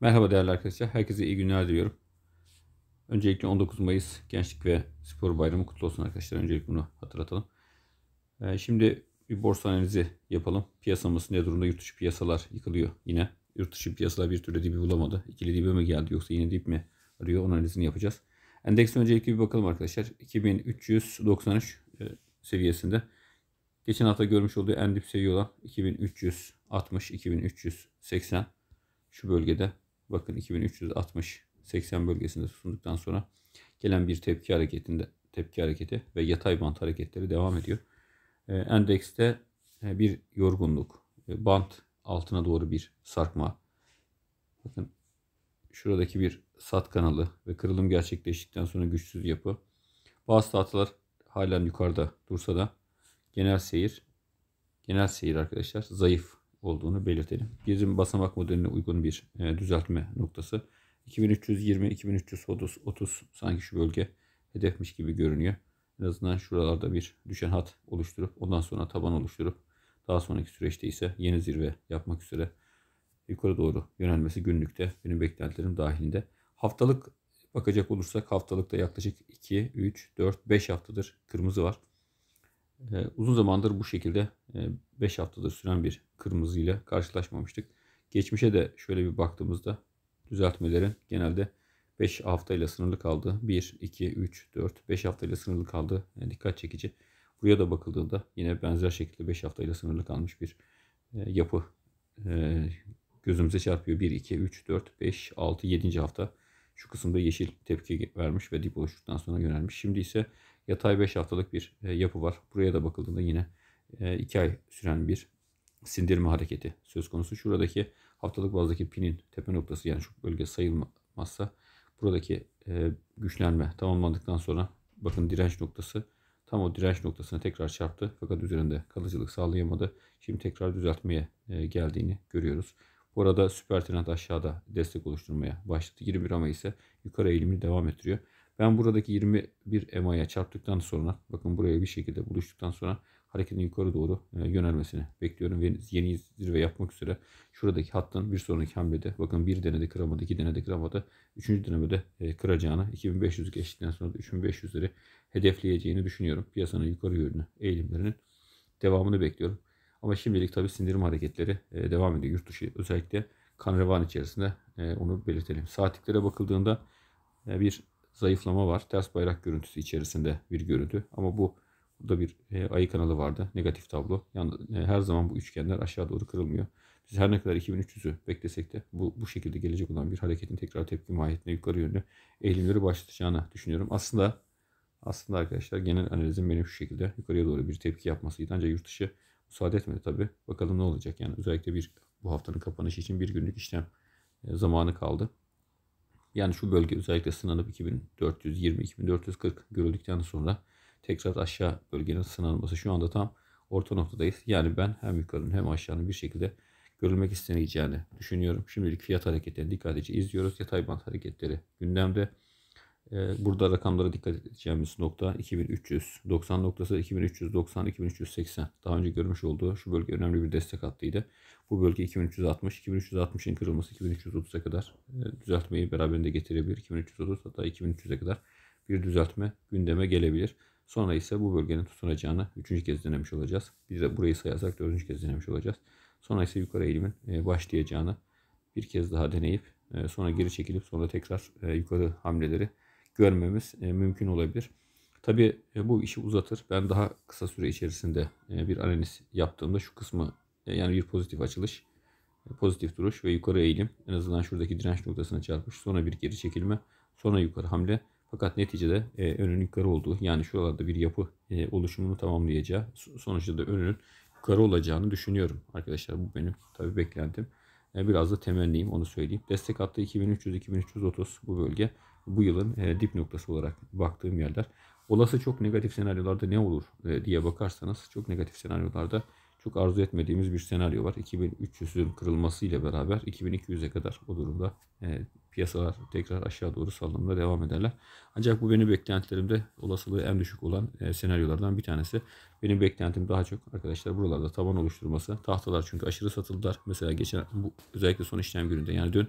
Merhaba değerli arkadaşlar. Herkese iyi günler diliyorum. Öncelikle 19 Mayıs Gençlik ve Spor Bayramı kutlu olsun arkadaşlar. Öncelikle bunu hatırlatalım. Ee, şimdi bir borsa analizi yapalım. Piyasamız ne durumda? Yurt dışı piyasalar yıkılıyor yine. Yurt dışı piyasalar bir türlü dibi bulamadı. İkili dibe mi geldi yoksa yine dip mi arıyor? Onun analizini yapacağız. Endeks öncelikle bir bakalım arkadaşlar. 2393 e, seviyesinde. Geçen hafta görmüş olduğu en dip seviye olan 2360-2380 şu bölgede bakın 2360 80 bölgesinde tutunduktan sonra gelen bir tepki hareketinde tepki hareketi ve yatay bant hareketleri devam ediyor. Ee, endekste e, bir yorgunluk, e, bant altına doğru bir sarkma. Bakın şuradaki bir sat kanalı ve kırılım gerçekleştikten sonra güçsüz yapı. Bazı tahtalar halen yukarıda dursa da genel seyir genel seyir arkadaşlar zayıf olduğunu belirtelim. Bizim basamak modeline uygun bir e, düzeltme noktası. 2320-2330 sanki şu bölge hedefmiş gibi görünüyor. En azından şuralarda bir düşen hat oluşturup ondan sonra taban oluşturup daha sonraki süreçte ise yeni zirve yapmak üzere yukarı doğru yönelmesi günlükte benim beklentilerim dahilinde. Haftalık bakacak olursak haftalıkta yaklaşık 2, 3, 4, 5 haftadır kırmızı var. Ee, uzun zamandır bu şekilde 5 e, haftadır süren bir kırmızı ile karşılaşmamıştık. Geçmişe de şöyle bir baktığımızda düzeltmelerin genelde 5 haftayla sınırlı kaldı. 1, 2, 3, 4, 5 haftayla sınırlı kaldığı, Yani e, dikkat çekici. Buraya da bakıldığında yine benzer şekilde 5 haftayla sınırlı kalmış bir e, yapı gözümüze çarpıyor. 1, 2, 3, 4, 5, 6, 7. hafta şu kısımda yeşil tepki vermiş ve dip oluştuktan sonra yönelmiş. Şimdi ise Yatay 5 haftalık bir e, yapı var. Buraya da bakıldığında yine 2 e, ay süren bir sindirme hareketi söz konusu. Şuradaki haftalık bazdaki pinin tepe noktası yani şu bölge sayılmazsa buradaki e, güçlenme tamamlandıktan sonra bakın direnç noktası tam o direnç noktasına tekrar çarptı fakat üzerinde kalıcılık sağlayamadı. Şimdi tekrar düzeltmeye geldiğini görüyoruz. Bu arada süper trend aşağıda destek oluşturmaya başladı. 21 ama ise yukarı eğilimini devam ettiriyor. Ben buradaki 21 EMA'ya çarptıktan sonra bakın buraya bir şekilde buluştuktan sonra hareketin yukarı doğru e, yönelmesini bekliyorum. Ve yeni zirve yapmak üzere şuradaki hattın bir sonraki hamlede bakın bir denede kıramadı, iki denede kıramadı. Üçüncü denemede e, kıracağını 2500 geçtikten sonra 3500'leri hedefleyeceğini düşünüyorum. Piyasanın yukarı yönlü eğilimlerinin devamını bekliyorum. Ama şimdilik tabi sindirim hareketleri e, devam ediyor. Yurt dışı özellikle kan revan içerisinde onu belirtelim. Saatliklere bakıldığında bir zayıflama var. Ters bayrak görüntüsü içerisinde bir görüntü. Ama bu burada bir e, ayı kanalı vardı. Negatif tablo. Yani, e, her zaman bu üçgenler aşağı doğru kırılmıyor. Biz her ne kadar 2300'ü beklesek de bu, bu şekilde gelecek olan bir hareketin tekrar tepki mahiyetine yukarı yönlü eğilimleri başlatacağını düşünüyorum. Aslında aslında arkadaşlar genel analizim benim şu şekilde yukarıya doğru bir tepki yapmasıydı. Ancak yurt dışı müsaade etmedi tabi. Bakalım ne olacak yani özellikle bir bu haftanın kapanışı için bir günlük işlem e, zamanı kaldı. Yani şu bölge özellikle sınanıp 2420-2440 görüldükten sonra tekrar aşağı bölgenin sınanması şu anda tam orta noktadayız. Yani ben hem yukarının hem aşağının bir şekilde görülmek isteneceğini düşünüyorum. Şimdilik fiyat hareketlerini dikkatlice izliyoruz. Yatay band hareketleri gündemde. Ee, burada rakamlara dikkat edeceğimiz nokta 2390 noktası 2390 2380. Daha önce görmüş olduğu şu bölge önemli bir destek hattıydı. Bu bölge 2360, 2360'ın kırılması 2330'a kadar e, düzeltmeyi beraberinde getirebilir. 2330 hatta 2300'e kadar bir düzeltme gündeme gelebilir. Sonra ise bu bölgenin tutunacağını 3. kez denemiş olacağız. Bir de burayı sayarsak 4. kez denemiş olacağız. Sonra ise yukarı eğilimin e, başlayacağını bir kez daha deneyip e, sonra geri çekilip sonra tekrar yukarı hamleleri görmemiz e, mümkün olabilir. Tabii e, bu işi uzatır. Ben daha kısa süre içerisinde e, bir analiz yaptığımda şu kısmı yani bir pozitif açılış, pozitif duruş ve yukarı eğilim en azından şuradaki direnç noktasına çarpmış. Sonra bir geri çekilme, sonra yukarı hamle. Fakat neticede e, önün yukarı olduğu yani şuralarda bir yapı oluşumunu tamamlayacağı sonuçta da önün yukarı olacağını düşünüyorum arkadaşlar. Bu benim tabii beklentim. biraz da temenniyim onu söyleyeyim. Destek hattı 2300-2330 bu bölge bu yılın e, dip noktası olarak baktığım yerler. Olası çok negatif senaryolarda ne olur e, diye bakarsanız çok negatif senaryolarda çok arzu etmediğimiz bir senaryo var. 2300'ün kırılması ile beraber 2200'e kadar o durumda e, piyasalar tekrar aşağı doğru sallanmaya devam ederler. Ancak bu benim beklentilerimde olasılığı en düşük olan e, senaryolardan bir tanesi. Benim beklentim daha çok arkadaşlar buralarda taban oluşturması. Tahtalar çünkü aşırı satıldılar. Mesela geçen bu özellikle son işlem gününde yani dün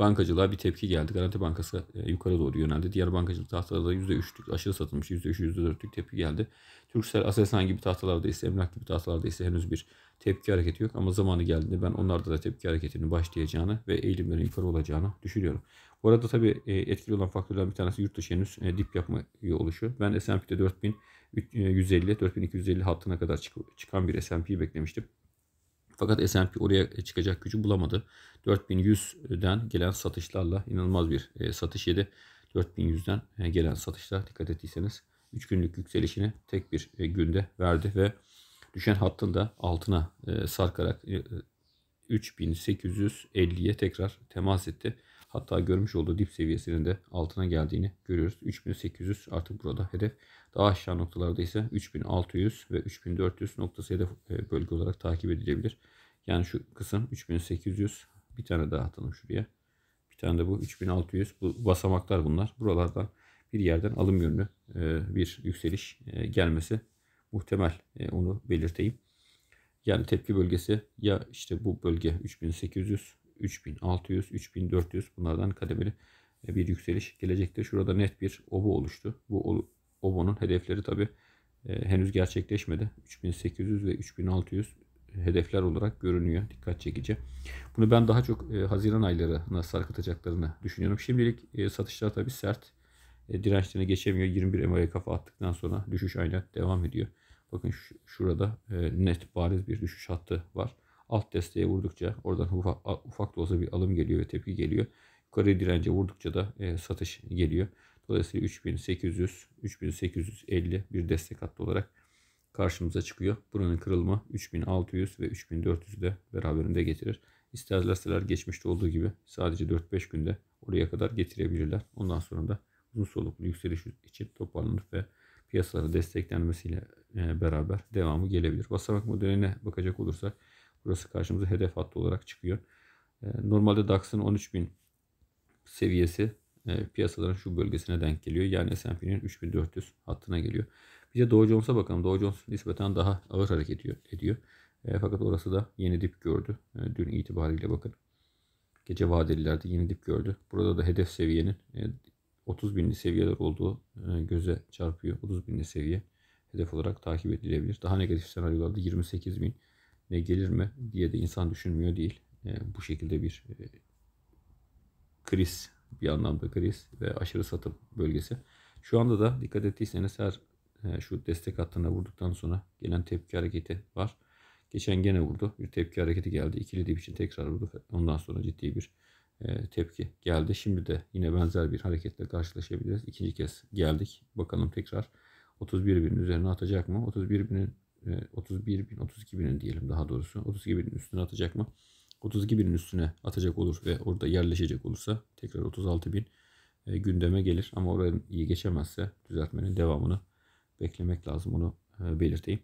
bankacılığa bir tepki geldi. Garanti Bankası e, yukarı doğru yöneldi. Diğer bankacılık tahtalarda %3'lük aşırı satılmış %3, %4'lük tepki geldi. Türksel, Aselsan gibi tahtalarda ise, Emlak gibi tahtalarda ise henüz bir tepki hareketi yok. Ama zamanı geldiğinde ben onlarda da tepki hareketini başlayacağını ve eğilimlerin yukarı olacağını düşünüyorum. Bu arada tabii e, etkili olan faktörlerden bir tanesi yurt dışı henüz e, dip yapma oluşu. Ben S&P'de 4150-4250 hattına kadar çıkan bir S&P beklemiştim. Fakat S&P oraya çıkacak gücü bulamadı. 4100'den gelen satışlarla inanılmaz bir e, satış yedi. 4100'den e, gelen satışlar dikkat ettiyseniz 3 günlük yükselişini tek bir e, günde verdi ve düşen hattın da altına sarkarak 3850'ye tekrar temas etti. Hatta görmüş olduğu dip seviyesinin de altına geldiğini görüyoruz. 3800 artık burada hedef. Daha aşağı noktalarda ise 3600 ve 3400 noktası hedef e, bölge olarak takip edilebilir. Yani şu kısım 3800 bir tane daha atalım şuraya. Bir tane de bu 3600 bu basamaklar bunlar. Buralardan bir yerden alım yönlü e, bir yükseliş e, gelmesi muhtemel onu belirteyim. Yani tepki bölgesi ya işte bu bölge 3800 3600, 3400 bunlardan kademeli e, bir yükseliş gelecektir. Şurada net bir obo oluştu. Bu obonun hedefleri tabi e, henüz gerçekleşmedi. 3800 ve 3600 hedefler olarak görünüyor. Dikkat çekici. Bunu ben daha çok e, Haziran aylarına sarkıtacaklarını düşünüyorum. Şimdilik satışlar tabi sert dirençlerine geçemiyor. 21 MA'ya kafa attıktan sonra düşüş aynen devam ediyor. Bakın şurada net bariz bir düşüş hattı var. Alt desteğe vurdukça oradan ufak, ufak da olsa bir alım geliyor ve tepki geliyor. Yukarı dirence vurdukça da e, satış geliyor. Dolayısıyla 3800, 3850 bir destek hattı olarak karşımıza çıkıyor. Buranın kırılma 3600 ve 3400'ü de beraberinde getirir. İsterlerseler geçmişte olduğu gibi sadece 4-5 günde oraya kadar getirebilirler. Ondan sonra da uzun soluklu yükseliş için toparlanıp ve piyasalara desteklenmesiyle e, beraber devamı gelebilir. Basamak modeline bakacak olursak Burası karşımıza hedef hattı olarak çıkıyor. Ee, normalde DAX'ın 13.000 seviyesi e, piyasaların şu bölgesine denk geliyor. Yani S&P'nin 3400 hattına geliyor. Bir de Dow Jones'a bakalım. Dow Jones nispeten daha ağır hareket ediyor. E, fakat orası da yeni dip gördü. E, dün itibariyle bakın. Gece vadelilerde yeni dip gördü. Burada da hedef seviyenin 30.000'li seviyeler olduğu göze çarpıyor. 30.000'li seviye hedef olarak takip edilebilir. Daha negatif senaryolarda 28.000 e, gelir mi diye de insan düşünmüyor değil. E, bu şekilde bir e, kriz, bir anlamda kriz ve aşırı satım bölgesi. Şu anda da dikkat ettiyseniz her e, şu destek hattına vurduktan sonra gelen tepki hareketi var. Geçen gene vurdu. Bir tepki hareketi geldi. İkili dip için tekrar vurdu. Ondan sonra ciddi bir tepki geldi. Şimdi de yine benzer bir hareketle karşılaşabiliriz. İkinci kez geldik. Bakalım tekrar 31 binin üzerine atacak mı? 31 binin 31 ee, bin, 32 binin diyelim daha doğrusu. 32 binin üstüne atacak mı? 32 binin üstüne atacak olur ve orada yerleşecek olursa tekrar 36 bin e, gündeme gelir. Ama orayı iyi geçemezse düzeltmenin devamını beklemek lazım. Onu e, belirteyim.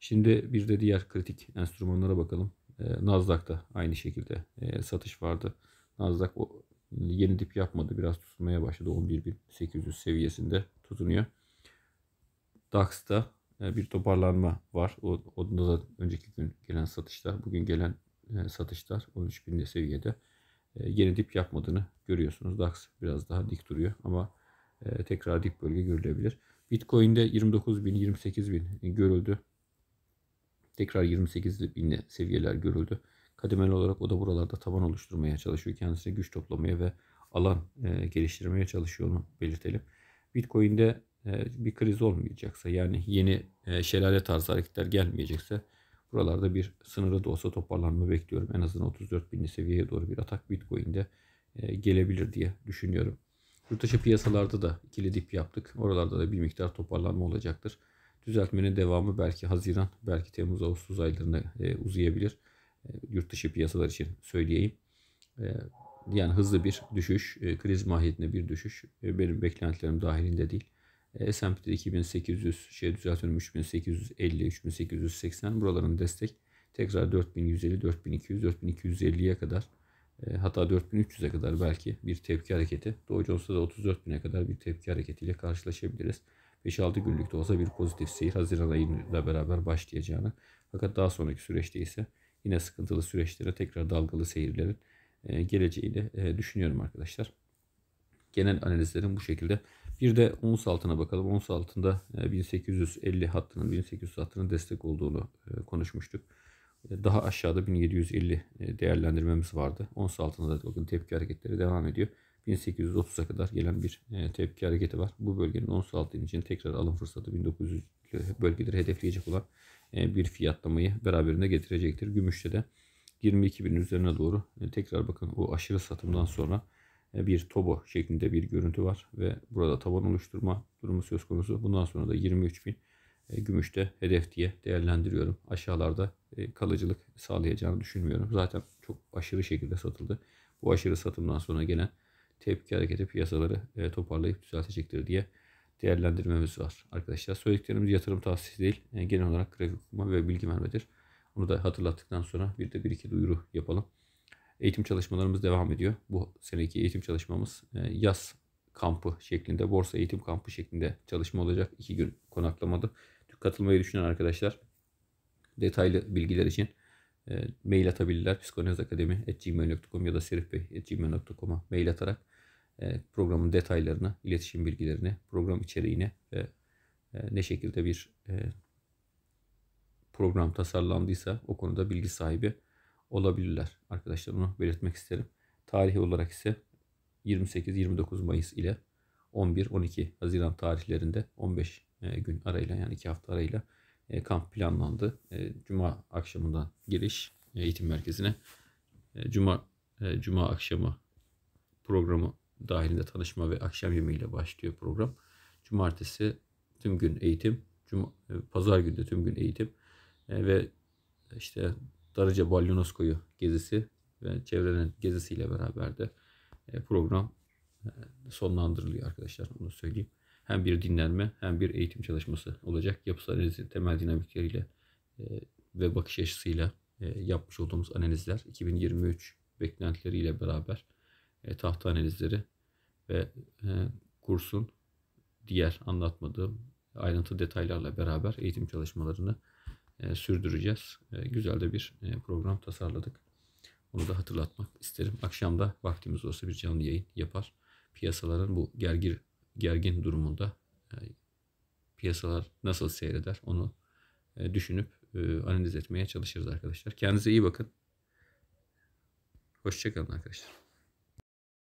Şimdi bir de diğer kritik enstrümanlara bakalım. E, Nasdaq'ta aynı şekilde satış vardı. Nasdaq o yeni dip yapmadı. Biraz tutmaya başladı. 11.800 seviyesinde tutunuyor. DAX'ta e, bir toparlanma var. O, onda da önceki gün gelen satışlar, bugün gelen e, satışlar 13 binde seviyede e, yeni dip yapmadığını görüyorsunuz. DAX biraz daha dik duruyor ama tekrar dip bölge görülebilir. Bitcoin'de 29 bin, 28 bin görüldü. Tekrar 28 bin seviyeler görüldü. Kademeli olarak o da buralarda taban oluşturmaya çalışıyor. Kendisine güç toplamaya ve alan geliştirmeye çalışıyor onu belirtelim. Bitcoin'de e, bir kriz olmayacaksa yani yeni e, şelale tarzı hareketler gelmeyecekse buralarda bir sınırı da olsa toparlanma bekliyorum. En azından 34 binli seviyeye doğru bir atak Bitcoin'de e, gelebilir diye düşünüyorum. Yurtdışı piyasalarda da ikili dip yaptık. Oralarda da bir miktar toparlanma olacaktır. Düzeltmenin devamı belki Haziran, belki Temmuz, Ağustos aylarında uzayabilir. Yurtdışı piyasalar için söyleyeyim. Yani hızlı bir düşüş, kriz mahiyetinde bir düşüş benim beklentilerim dahilinde değil. S&P'de 2800 şey düzeltiyorum 3850 3880 buraların destek tekrar 4150 4200 4250'ye kadar e, hatta 4300'e kadar belki bir tepki hareketi Dow Jones'ta da 34.000'e kadar bir tepki hareketiyle karşılaşabiliriz. 5-6 günlük de olsa bir pozitif seyir Haziran ayıyla beraber başlayacağını fakat daha sonraki süreçte ise yine sıkıntılı süreçlere tekrar dalgalı seyirlerin e, geleceğini e, düşünüyorum arkadaşlar. Genel analizlerim bu şekilde. Bir de ons altına bakalım. Ons altında 1850 e, hattının 1800 hattının destek olduğunu e, konuşmuştuk. E, daha aşağıda 1750 değerlendirmemiz vardı. Ons altında da bakın tepki hareketleri devam ediyor. 1830'a kadar gelen bir tepki hareketi var. Bu bölgenin ons altı için tekrar alım fırsatı 1900 bölgeleri hedefleyecek olan bir fiyatlamayı beraberinde getirecektir. Gümüşte de 22 bin üzerine doğru tekrar bakın o aşırı satımdan sonra e, bir tobo şeklinde bir görüntü var ve burada taban oluşturma durumu söz konusu. Bundan sonra da 23.000 e, gümüşte hedef diye değerlendiriyorum. Aşağılarda e, kalıcılık sağlayacağını düşünmüyorum. Zaten çok aşırı şekilde satıldı. Bu aşırı satımdan sonra gelen tepki hareketi piyasaları toparlayıp düzeltecektir diye değerlendirmemiz var arkadaşlar. Söylediklerimiz yatırım tavsiyesi değil. Yani genel olarak grafik okuma ve bilgi vermedir. Onu da hatırlattıktan sonra bir de bir iki duyuru yapalım eğitim çalışmalarımız devam ediyor. Bu seneki eğitim çalışmamız e, yaz kampı şeklinde, borsa eğitim kampı şeklinde çalışma olacak. iki gün konaklamadı. Katılmayı düşünen arkadaşlar detaylı bilgiler için e, mail atabilirler. psikolojizakademi.gmail.com ya da serifbey.gmail.com'a mail atarak e, programın detaylarını, iletişim bilgilerini, program içeriğini ve ne şekilde bir program tasarlandıysa o konuda bilgi sahibi olabilirler. Arkadaşlar bunu belirtmek isterim. Tarihi olarak ise 28-29 Mayıs ile 11-12 Haziran tarihlerinde 15 e, gün arayla yani 2 hafta arayla e, kamp planlandı. E, cuma akşamından giriş eğitim merkezine. Cuma Cuma akşamı programı dahilinde tanışma ve akşam yemeğiyle başlıyor program. Cumartesi tüm gün eğitim, Cuma, pazar günü de tüm gün eğitim ve işte Darıca Balyonos Koyu gezisi ve çevrenin gezisiyle beraber de e, program e, sonlandırılıyor arkadaşlar. Onu söyleyeyim. Hem bir dinlenme hem bir eğitim çalışması olacak. Yapısal analizin temel dinamikleriyle e, ve bakış açısıyla yapmış olduğumuz analizler 2023 beklentileriyle beraber tahta analizleri ve kursun diğer anlatmadığım ayrıntı detaylarla beraber eğitim çalışmalarını e, sürdüreceğiz. E, güzel de bir e, program tasarladık. Onu da hatırlatmak isterim. Akşam da vaktimiz olsa bir canlı yayın yapar. Piyasaların bu gergir, gergin durumunda e, piyasalar nasıl seyreder onu düşünüp analiz etmeye çalışırız arkadaşlar. Kendinize iyi bakın. Hoşçakalın arkadaşlar.